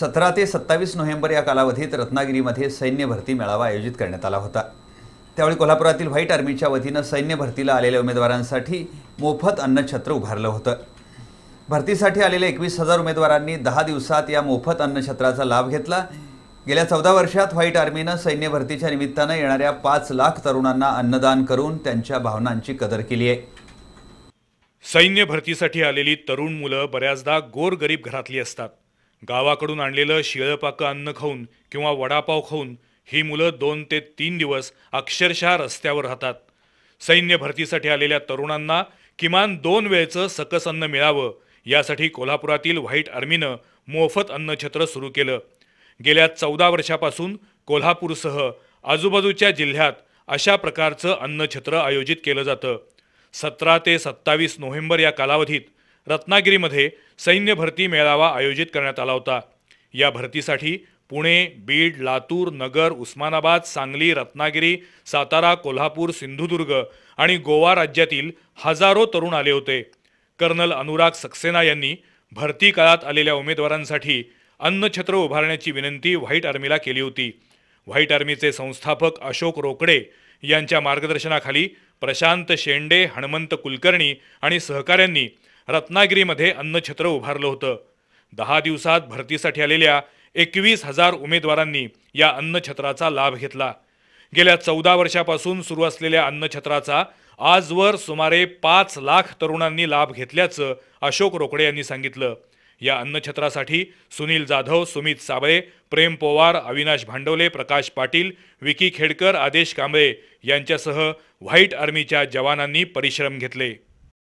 सतरा ते सत्तावीस नोव्हेंबर या कालावधीत रत्नागिरीमध्ये सैन्य भरती मेळावा आयोजित करण्यात आला होता त्यावेळी कोल्हापुरातील व्हाईट आर्मीच्या वतीनं सैन्य भरतीला आलेल्या उमेदवारांसाठी मोफत अन्नछत्र उभारलं होतं भरतीसाठी आलेल्या एकवीस हजार उमेदवारांनी दहा दिवसात या मोफत अन्नछत्राचा लाभ घेतला गेल्या चौदा वर्षात व्हाईट आर्मीनं सैन्य भरतीच्या निमित्तानं येणाऱ्या पाच लाख तरुणांना अन्नदान करून त्यांच्या भावनांची कदर केली आहे सैन्य भरतीसाठी आलेली तरुण मुलं बऱ्याचदा गोरगरीब घरातली असतात गावाकडून आणलेलं शिळपाकं अन्न खाऊन किंवा वडापाव खाऊन ही मुलं दोन ते तीन दिवस अक्षरशः रस्त्यावर राहतात सैन्य भरतीसाठी आलेल्या तरुणांना किमान दोन वेळचं सकस अन्न मिळावं यासाठी कोल्हापुरातील व्हाईट आर्मीनं मोफत अन्नछत्र सुरू केलं गेल्या चौदा वर्षापासून कोल्हापूरसह आजूबाजूच्या जिल्ह्यात अशा प्रकारचं अन्नछत्र आयोजित केलं जातं सतरा ते सत्तावीस नोव्हेंबर या कालावधीत रत्नागिरीमध्ये सैन्य भरती मेळावा आयोजित करण्यात आला होता या भरतीसाठी पुणे बीड लातूर नगर उस्मानाबाद सांगली रत्नागिरी सातारा कोल्हापूर सिंधुदुर्ग आणि गोवा राज्यातील हजारो तरुण आले होते कर्नल अनुराग सक्सेना यांनी भरती काळात आलेल्या उमेदवारांसाठी अन्नछत्र उभारण्याची विनंती व्हाईट आर्मीला केली होती व्हाईट आर्मीचे संस्थापक अशोक रोकडे यांच्या मार्गदर्शनाखाली प्रशांत शेंडे हणमंत कुलकर्णी आणि सहकाऱ्यांनी रत्नागिरीमध्ये अन्नछत्र उभारलं होतं दहा दिवसात भरतीसाठी आलेल्या एकवीस हजार उमेदवारांनी या अन्नछत्राचा लाभ घेतला गेल्या चौदा वर्षापासून सुरू असलेल्या अन्नछत्राचा आजवर सुमारे पाच लाख तरुणांनी लाभ घेतल्याचं अशोक रोकडे यांनी सांगितलं या अन्नछत्रासाठी सुनील जाधव सुमित साबळे प्रेम पोवार अविनाश भांडवले प्रकाश पाटील विकी खेडकर आदेश कांबळे यांच्यासह व्हाईट आर्मीच्या जवानांनी परिश्रम घेतले